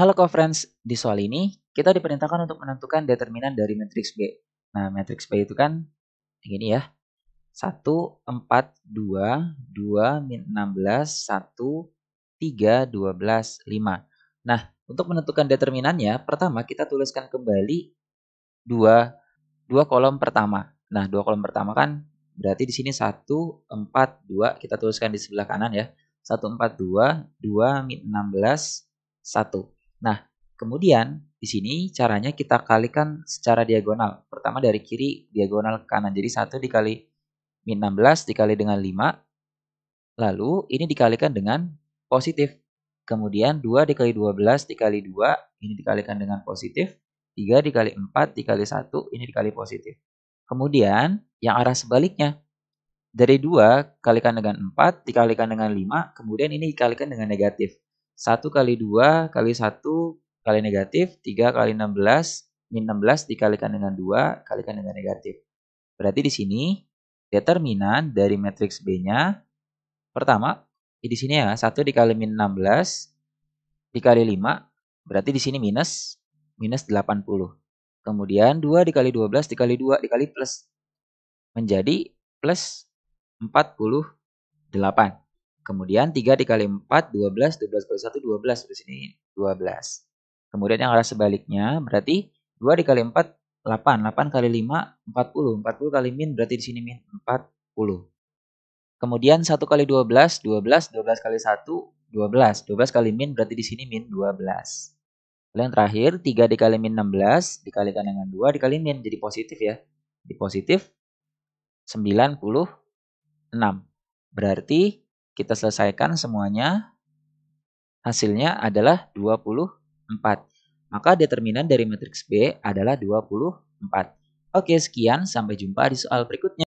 Halo conference, friends di soal ini kita diperintahkan untuk menentukan determinan dari matriks B. Nah, matriks B itu kan gini ya. 1, 4, 2, 2, 16, 1, 3, 12, 5. Nah, untuk menentukan determinannya, pertama kita tuliskan kembali dua, dua kolom pertama. Nah, dua kolom pertama kan berarti di sini 1, 4, 2. Kita tuliskan di sebelah kanan ya. 1, 4, 2, 2, 16, 1. Nah, kemudian di sini caranya kita kalikan secara diagonal. Pertama dari kiri diagonal ke kanan. Jadi 1 dikali min 16 dikali dengan 5. Lalu ini dikalikan dengan positif. Kemudian 2 dikali 12 dikali 2 ini dikalikan dengan positif. 3 dikali 4 dikali 1 ini dikali positif. Kemudian yang arah sebaliknya. Dari 2 kalikan dengan 4 dikalikan dengan 5 kemudian ini dikalikan dengan negatif. 1 kali 2 kali 1 kali negatif 3 kali 16 min 16 dikalikan dengan 2 kalikan dengan negatif. Berarti di sini determinan dari matriks B-nya pertama eh, di sini ya 1 dikali min 16 dikali 5 berarti di sini minus minus 80. Kemudian 2 dikali 12 dikali 2 dikali plus menjadi plus 48. Kemudian 3 dikali 4, 12. 12 kali 1, 12. Di sini 12. Kemudian yang arah sebaliknya berarti 2 dikali 4, 8. 8 kali 5, 40. 40 kali min berarti di sini min 40. Kemudian 1 kali 12, 12. 12 kali 1, 12. 12 kali min berarti di sini min 12. Lalu yang terakhir 3 dikali min 16 dikalikan dengan 2 dikali min jadi positif ya. Di positif 96. Berarti kita selesaikan semuanya. Hasilnya adalah 24. Maka determinan dari matriks B adalah 24. Oke, sekian. Sampai jumpa di soal berikutnya.